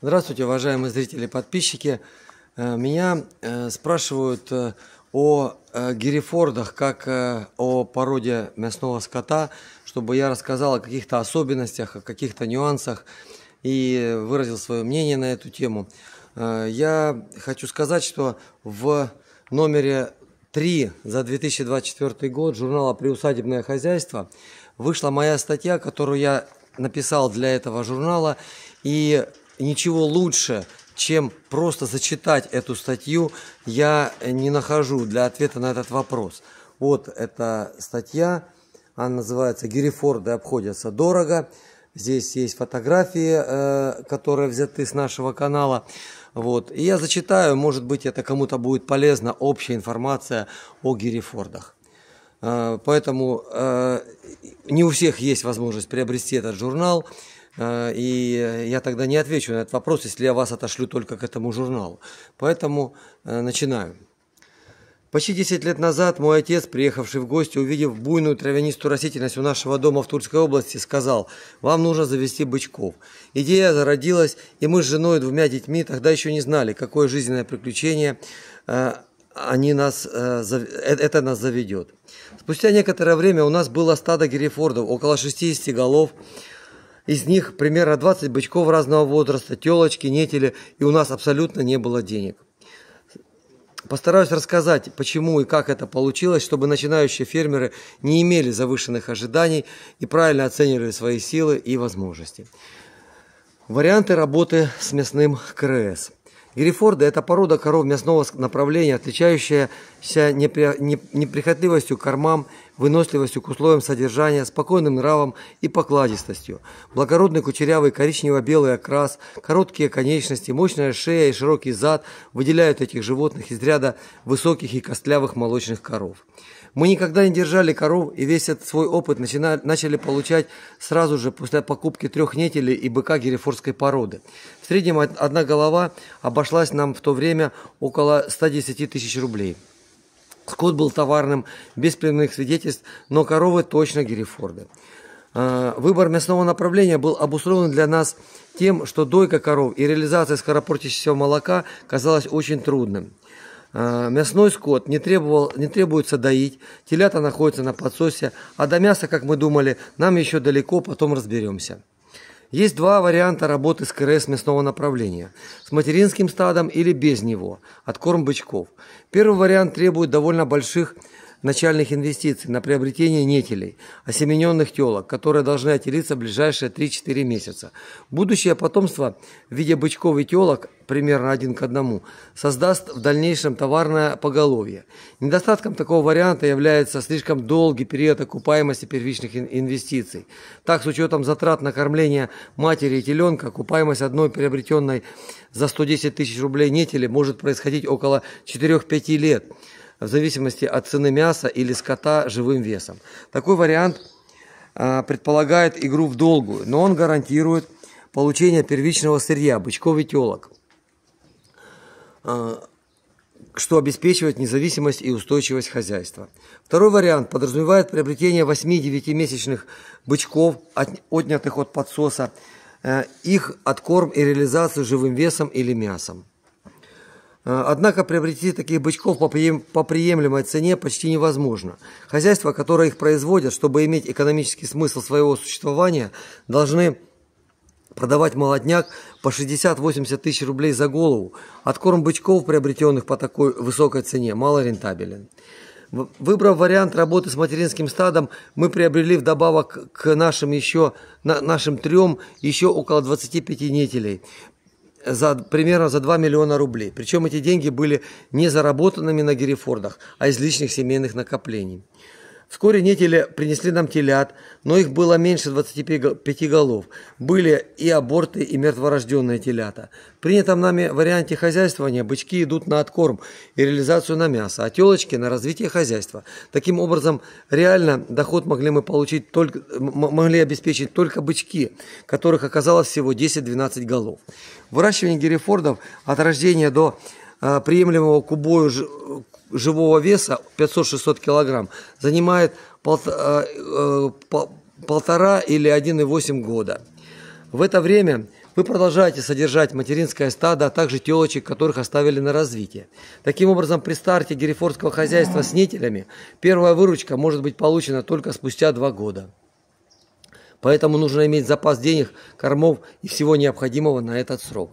Здравствуйте, уважаемые зрители и подписчики. Э, меня э, спрашивают э, о герефордах, как о породе мясного скота, чтобы я рассказал о каких-то особенностях, о каких-то нюансах и выразил свое мнение на эту тему. Я хочу сказать, что в номере 3 за 2024 год журнала «Приусадебное хозяйство» вышла моя статья, которую я написал для этого журнала, и ничего лучше, чем просто зачитать эту статью, я не нахожу для ответа на этот вопрос. Вот эта статья, она называется «Герефорды обходятся дорого». Здесь есть фотографии, э, которые взяты с нашего канала. Вот. И я зачитаю, может быть, это кому-то будет полезна общая информация о Герефордах. Э, поэтому э, не у всех есть возможность приобрести этот журнал. Э, и я тогда не отвечу на этот вопрос, если я вас отошлю только к этому журналу. Поэтому э, начинаю. Почти 10 лет назад мой отец, приехавший в гости, увидев буйную травянистую растительность у нашего дома в Тульской области, сказал, вам нужно завести бычков. Идея зародилась, и мы с женой и двумя детьми тогда еще не знали, какое жизненное приключение э, они нас, это нас заведет. Спустя некоторое время у нас было стадо герифордов около 60 голов, из них примерно 20 бычков разного возраста, телочки, нетели, и у нас абсолютно не было денег. Постараюсь рассказать, почему и как это получилось, чтобы начинающие фермеры не имели завышенных ожиданий и правильно оценивали свои силы и возможности. Варианты работы с мясным КРС – Ирифорды – это порода коров мясного направления, отличающаяся неприхотливостью к кормам, выносливостью к условиям содержания, спокойным нравом и покладистостью. Благородный кучерявый коричнево-белый окрас, короткие конечности, мощная шея и широкий зад выделяют этих животных из ряда высоких и костлявых молочных коров. Мы никогда не держали коров, и весь этот свой опыт начина... начали получать сразу же после покупки трех нетелей и быка герефордской породы. В среднем одна голова обошлась нам в то время около 110 тысяч рублей. Скот был товарным, без прямых свидетельств, но коровы точно Герефорды. А, выбор мясного направления был обусловлен для нас тем, что дойка коров и реализация скоропортящегося молока казалась очень трудным. Э, мясной скот не, требовал, не требуется доить, телята находятся на подсосе, а до мяса, как мы думали, нам еще далеко, потом разберемся. Есть два варианта работы с КРС мясного направления – с материнским стадом или без него, от корм бычков. Первый вариант требует довольно больших начальных инвестиций на приобретение нетелей, осемененных телок, которые должны отелиться в ближайшие 3-4 месяца. Будущее потомство в виде бычков и телок, примерно один к одному, создаст в дальнейшем товарное поголовье. Недостатком такого варианта является слишком долгий период окупаемости первичных инвестиций. Так, с учетом затрат на кормление матери и теленка, окупаемость одной приобретенной за 110 тысяч рублей нетели может происходить около 4-5 лет – в зависимости от цены мяса или скота живым весом. Такой вариант а, предполагает игру в долгую, но он гарантирует получение первичного сырья, бычков и телок, а, что обеспечивает независимость и устойчивость хозяйства. Второй вариант подразумевает приобретение 8-9-месячных бычков, отнятых от подсоса, э, их откорм и реализацию живым весом или мясом. Э, однако приобрести таких бычков по, по приемлемой цене почти невозможно. Хозяйства, которые их производят, чтобы иметь экономический смысл своего существования, должны продавать молодняк по 60-80 тысяч рублей за голову. Откорм бычков, приобретенных по такой высокой цене, мало рентабелен. Выбрав вариант работы с материнским стадом, мы приобрели вдобавок к нашим еще, нашим трем еще около 25 нителей за, примерно за 2 миллиона рублей. Причем эти деньги были не заработанными на Герефордах, а из личных семейных накоплений. Вскоре нетели принесли нам телят, но их было меньше 25 голов. Были и аборты, и мертворожденные телята. В принятом нами варианте хозяйствования бычки идут на откорм и реализацию на мясо, а телочки на развитие хозяйства. Таким образом, реально доход могли мы получить только, могли обеспечить только бычки, которых оказалось всего 10-12 голов. Выращивание герифордов от рождения до а, приемлемого кубою, живого веса 500-600 килограмм занимает пол, э, э, пол, полтора или 1,8 года. В это время вы продолжаете содержать материнское стадо, а также телочек, которых оставили на развитие. Таким образом, при старте герифордского хозяйства с нителями первая выручка может быть получена только спустя два года. Поэтому нужно иметь запас денег, кормов и всего необходимого на этот срок.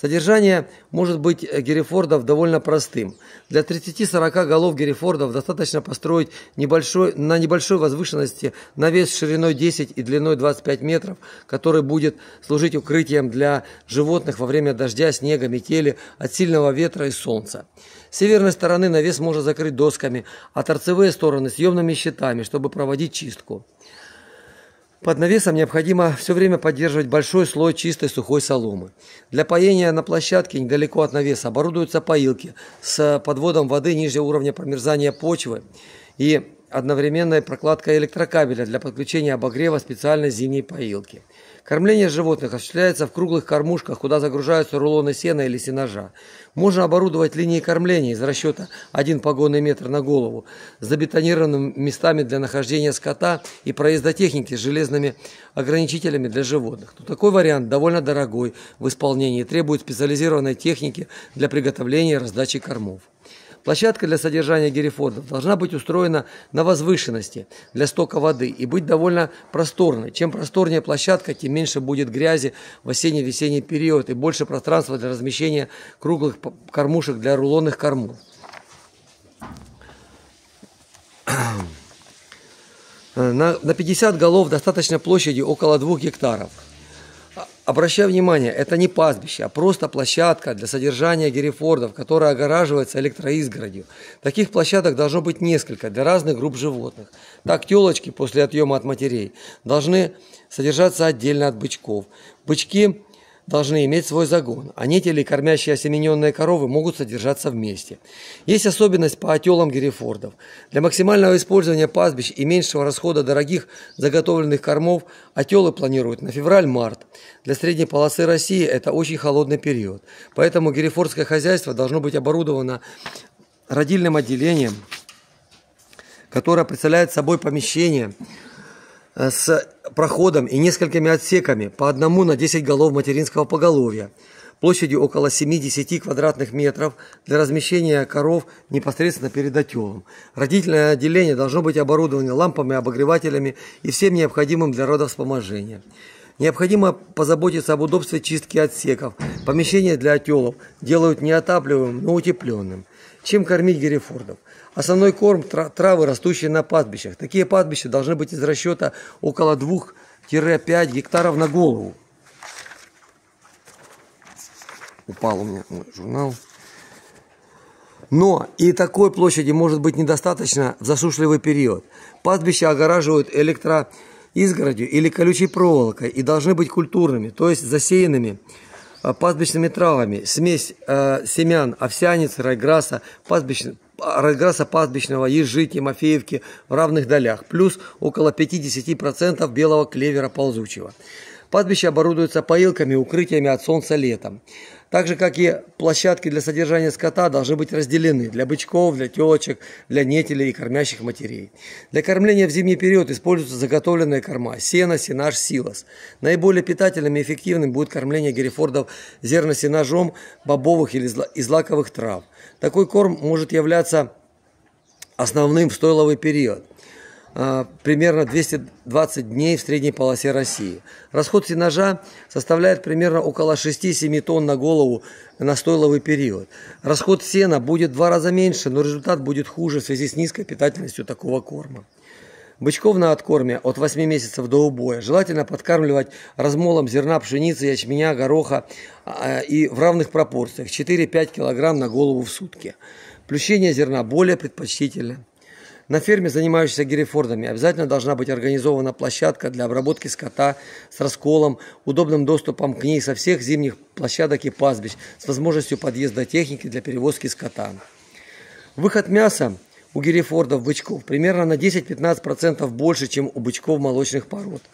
Содержание может быть э, герефордов довольно простым. Для 30-40 голов герефордов достаточно построить небольшой, на небольшой возвышенности навес шириной 10 и длиной 25 метров, который будет служить укрытием для животных во время дождя, снега, метели, от сильного ветра и солнца. С северной стороны навес можно закрыть досками, а торцевые стороны съемными щитами, чтобы проводить чистку. Под навесом необходимо все время поддерживать большой слой чистой сухой соломы. Для поения на площадке недалеко от навеса оборудуются поилки с подводом воды ниже уровня промерзания почвы и одновременная прокладка электрокабеля для подключения обогрева специальной зимней поилки. Кормление животных осуществляется в круглых кормушках, куда загружаются рулоны сена или сенажа. Можно оборудовать линии кормления из расчета 1 погонный метр на голову с забетонированными местами для нахождения скота и проезда техники с железными ограничителями для животных. Но такой вариант довольно дорогой в исполнении и требует специализированной техники для приготовления и раздачи кормов. Площадка для содержания герифордов должна быть устроена на возвышенности для стока воды и быть довольно просторной. Чем просторнее площадка, тем меньше будет грязи в осенне-весенний период и больше пространства для размещения круглых кормушек для рулонных кормов. На, на 50 голов достаточно площади около 2 гектаров – Обращаю внимание, это не пастбище, а просто площадка для содержания герефордов, которая огораживается электроизгородью. Таких площадок должно быть несколько для разных групп животных. Так телочки после отъема от матерей должны содержаться отдельно от бычков. Бычки должны иметь свой загон, а нетели, кормящие осемененные коровы, могут содержаться вместе. Есть особенность по отелам герефордов. Для максимального использования пастбищ и меньшего расхода дорогих заготовленных кормов отелы планируют на февраль-март. Для средней полосы России это очень холодный период, поэтому герефордское хозяйство должно быть оборудовано родильным отделением, которое представляет собой помещение – Э, с проходом и несколькими отсеками по одному на 10 голов материнского поголовья, площадью около 70 квадратных метров для размещения коров непосредственно перед отелом. Родительное отделение должно быть оборудовано лампами, обогревателями и всем необходимым для родовспоможения. Необходимо позаботиться об удобстве чистки отсеков. помещения для отелов делают неотапливаемым, но утепленным. Чем кормить герефордов? Основной корм – травы, растущие на пастбищах. Такие пастбища должны быть из расчета около 2-5 гектаров на голову. Упал у меня мой журнал. Но и такой площади может быть недостаточно в засушливый период. Пастбища огораживают электроизгородью или колючей проволокой и должны быть культурными, то есть засеянными Э, пастбищными травами. Смесь э, семян овсяницы, райграса, пастбищных, райграса пастбищного, ежики, мафеевки в равных долях, плюс около 50% белого клевера ползучего. Пастбище оборудуется поилками, укрытиями от солнца летом. Так же, как и площадки для содержания скота должны быть разделены для бычков, для телочек, для нетелей и кормящих матерей. Для кормления в зимний период используются заготовленные корма – сено, сенаж, силос. Наиболее питательным и эффективным будет кормление герефордов зерносенажом бобовых или злаковых трав. Такой корм может являться основным в стойловый период. Э, примерно 220 дней в средней полосе России. Расход сенажа составляет примерно около 6-7 тонн на голову на стойловый период. Расход сена будет в два раза меньше, но результат будет хуже в связи с низкой питательностью такого корма. Бычков на откорме от 8 месяцев до убоя желательно подкармливать размолом зерна пшеницы, ячменя, гороха а, и в равных пропорциях 4-5 кг на голову в сутки. Плющение зерна более предпочтительно – на ферме, занимающейся герифордами, обязательно должна быть организована площадка для обработки скота с расколом, удобным доступом к ней со всех зимних площадок и пастбищ, с возможностью подъезда техники для перевозки скота. Выход мяса у герифордов бычков примерно на 10-15% больше, чем у бычков молочных пород –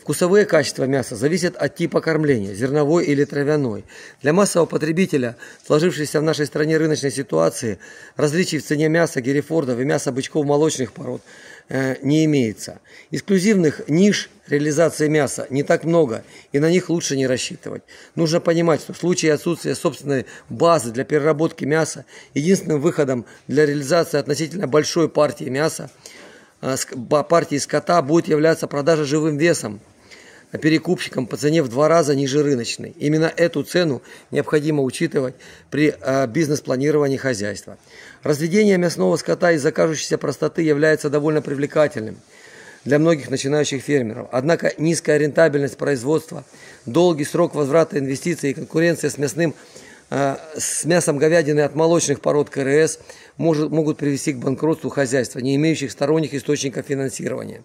Вкусовые качества мяса зависят от типа кормления, зерновой или травяной. Для массового потребителя, сложившейся в нашей стране рыночной ситуации, различий в цене мяса герифордов и мяса бычков молочных пород э, не имеется. Эксклюзивных ниш реализации мяса не так много, и на них лучше не рассчитывать. Нужно понимать, что в случае отсутствия собственной базы для переработки мяса, единственным выходом для реализации относительно большой партии мяса – Э, партии скота будет являться продажа живым весом э, перекупщикам по цене в два раза ниже рыночной. Именно эту цену необходимо учитывать при э, бизнес-планировании хозяйства. Разведение мясного скота из-за кажущейся простоты является довольно привлекательным для многих начинающих фермеров. Однако низкая рентабельность производства, долгий срок возврата инвестиций и конкуренция с мясным с мясом говядины от молочных пород КРС может, могут привести к банкротству хозяйства, не имеющих сторонних источников финансирования.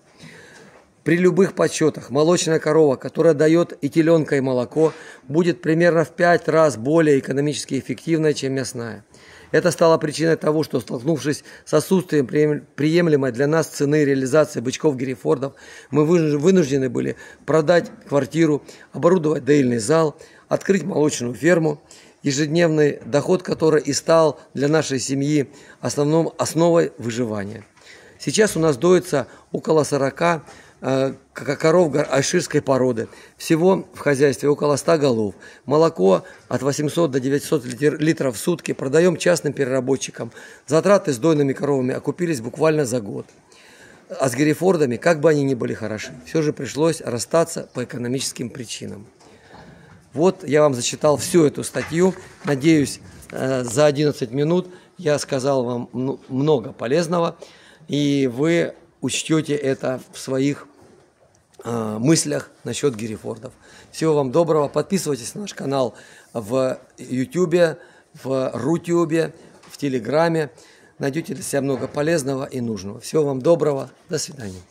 При любых подсчетах молочная корова, которая дает и теленка, и молоко, будет примерно в 5 раз более экономически эффективной, чем мясная. Это стало причиной того, что, столкнувшись с отсутствием приемлемой для нас цены реализации бычков Герефордов, мы вынуждены были продать квартиру, оборудовать доильный зал, открыть молочную ферму ежедневный доход, который и стал для нашей семьи основным, основой выживания. Сейчас у нас доится около 40 э, коров аширской породы. Всего в хозяйстве около 100 голов. Молоко от 800 до 900 литров в сутки продаем частным переработчикам. Затраты с дойными коровами окупились буквально за год. А с Герифордами, как бы они ни были хороши, все же пришлось расстаться по экономическим причинам. Вот я вам зачитал всю эту статью. Надеюсь, э, за 11 минут я сказал вам много полезного, и вы учтете это в своих э, мыслях насчет гирифордов. Всего вам доброго. Подписывайтесь на наш канал в YouTube, в Рутюбе, в Телеграме. Найдете для себя много полезного и нужного. Всего вам доброго. До свидания.